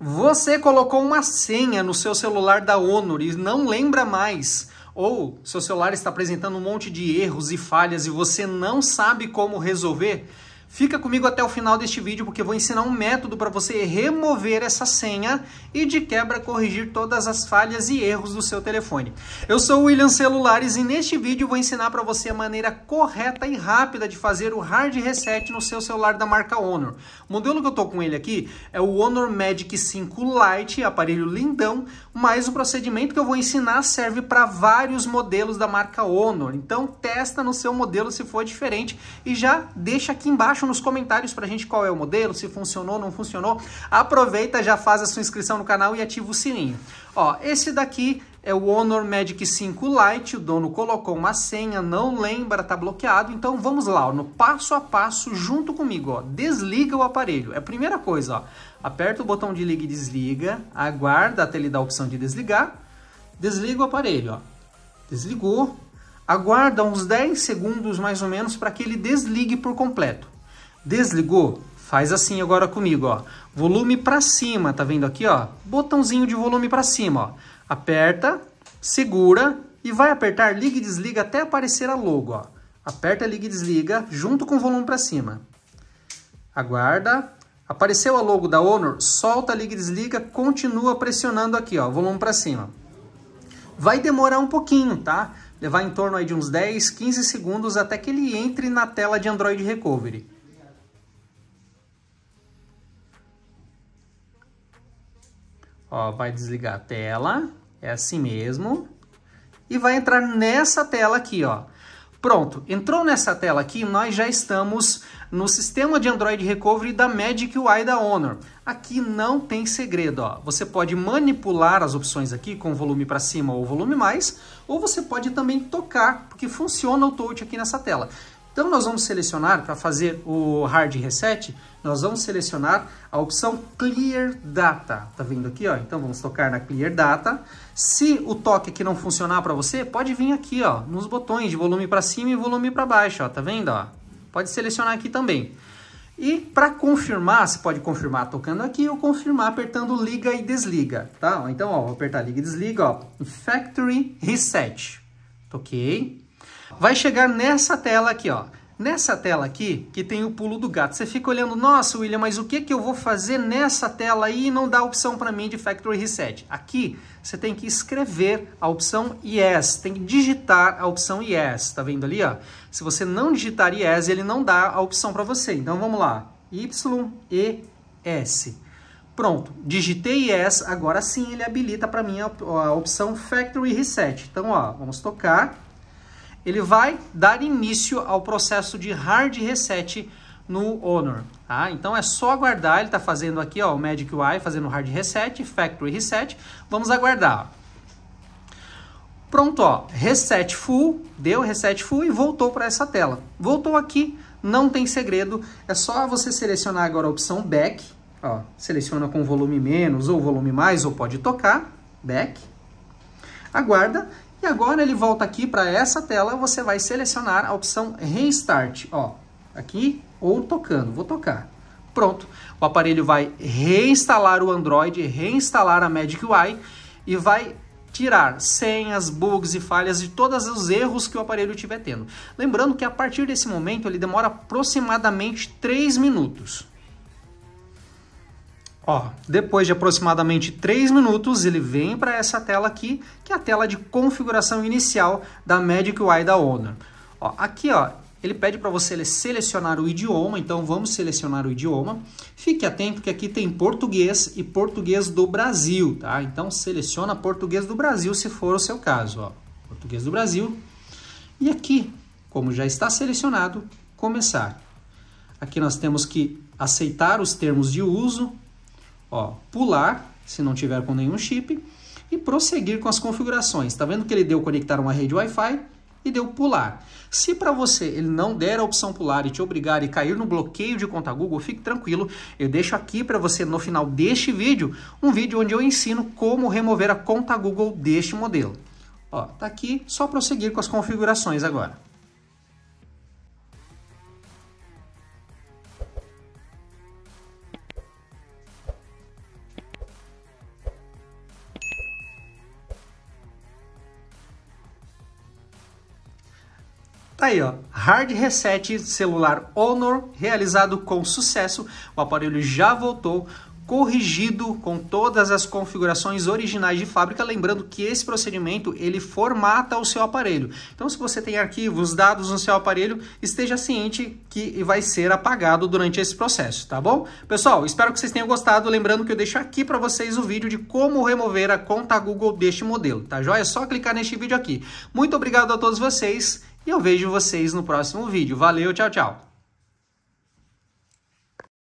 Você colocou uma senha no seu celular da Honor e não lembra mais. Ou seu celular está apresentando um monte de erros e falhas e você não sabe como resolver. Fica comigo até o final deste vídeo porque eu vou ensinar um método para você remover essa senha e de quebra corrigir todas as falhas e erros do seu telefone. Eu sou o William Celulares e neste vídeo vou ensinar para você a maneira correta e rápida de fazer o hard reset no seu celular da marca Honor. O modelo que eu estou com ele aqui é o Honor Magic 5 Lite, aparelho lindão, mas o procedimento que eu vou ensinar serve para vários modelos da marca Honor. Então testa no seu modelo se for diferente e já deixa aqui embaixo embaixo nos comentários pra gente qual é o modelo, se funcionou, não funcionou. Aproveita, já faz a sua inscrição no canal e ativa o sininho. Ó, esse daqui é o Honor Magic 5 Lite, o dono colocou uma senha, não lembra, tá bloqueado, então vamos lá, ó, no passo a passo, junto comigo, ó, desliga o aparelho, é a primeira coisa, ó, aperta o botão de liga e desliga, aguarda até ele dar a opção de desligar, desliga o aparelho, ó, desligou, aguarda uns 10 segundos mais ou menos para que ele desligue por completo. Desligou? Faz assim agora comigo, ó. Volume para cima, tá vendo aqui, ó? Botãozinho de volume para cima, ó. Aperta, segura e vai apertar liga e desliga até aparecer a logo, ó. Aperta, liga e desliga junto com o volume para cima. Aguarda. Apareceu a logo da Honor, solta, liga e desliga, continua pressionando aqui, ó, volume para cima. Vai demorar um pouquinho, tá? Levar em torno aí de uns 10, 15 segundos até que ele entre na tela de Android Recovery. Ó, vai desligar a tela, é assim mesmo. E vai entrar nessa tela aqui, ó. Pronto, entrou nessa tela aqui, nós já estamos no sistema de Android Recovery da Magic UI da Honor. Aqui não tem segredo, ó. Você pode manipular as opções aqui com volume para cima ou volume mais, ou você pode também tocar, porque funciona o touch aqui nessa tela. Então nós vamos selecionar, para fazer o hard reset, nós vamos selecionar a opção Clear Data. Tá vendo aqui, ó? Então vamos tocar na Clear Data. Se o toque aqui não funcionar para você, pode vir aqui, ó, nos botões de volume para cima e volume para baixo, ó. Tá vendo, ó? Pode selecionar aqui também. E para confirmar, você pode confirmar tocando aqui ou confirmar apertando liga e desliga, tá? Então, ó, vou apertar liga e desliga, ó, Factory Reset. Toquei, vai chegar nessa tela aqui, ó. Nessa tela aqui, que tem o pulo do gato, você fica olhando, nossa, William, mas o que, que eu vou fazer nessa tela aí e não dá opção para mim de Factory Reset? Aqui, você tem que escrever a opção Yes, tem que digitar a opção Yes, tá vendo ali, ó? Se você não digitar Yes, ele não dá a opção para você. Então, vamos lá, Y-E-S. Pronto, digitei Yes, agora sim ele habilita para mim a, a opção Factory Reset. Então, ó, vamos tocar ele vai dar início ao processo de hard reset no Honor. Tá? Então é só aguardar, ele está fazendo aqui ó, o Magic UI, fazendo hard reset, factory reset, vamos aguardar. Pronto, ó, reset full, deu reset full e voltou para essa tela. Voltou aqui, não tem segredo, é só você selecionar agora a opção back, ó, seleciona com volume menos ou volume mais ou pode tocar, back, aguarda e agora ele volta aqui para essa tela, você vai selecionar a opção Restart. Ó, aqui ou tocando, vou tocar. Pronto, o aparelho vai reinstalar o Android, reinstalar a Magic UI e vai tirar senhas, bugs e falhas de todos os erros que o aparelho estiver tendo. Lembrando que a partir desse momento ele demora aproximadamente 3 minutos. Ó, depois de aproximadamente 3 minutos, ele vem para essa tela aqui, que é a tela de configuração inicial da Magic UI da Honor. Ó, aqui ó, ele pede para você selecionar o idioma, então vamos selecionar o idioma. Fique atento que aqui tem português e português do Brasil, tá? Então seleciona português do Brasil se for o seu caso, ó. Português do Brasil. E aqui, como já está selecionado, começar. Aqui nós temos que aceitar os termos de uso, Ó, pular, se não tiver com nenhum chip, e prosseguir com as configurações. Está vendo que ele deu conectar uma rede Wi-Fi e deu pular. Se para você ele não der a opção pular e te obrigar e cair no bloqueio de conta Google, fique tranquilo, eu deixo aqui para você no final deste vídeo, um vídeo onde eu ensino como remover a conta Google deste modelo. Ó, tá aqui, só prosseguir com as configurações agora. Tá aí, ó. Hard reset celular Honor realizado com sucesso. O aparelho já voltou corrigido com todas as configurações originais de fábrica, lembrando que esse procedimento ele formata o seu aparelho. Então, se você tem arquivos, dados no seu aparelho, esteja ciente que vai ser apagado durante esse processo, tá bom? Pessoal, espero que vocês tenham gostado, lembrando que eu deixo aqui para vocês o vídeo de como remover a conta Google deste modelo, tá joia? É só clicar neste vídeo aqui. Muito obrigado a todos vocês e eu vejo vocês no próximo vídeo. Valeu, tchau, tchau!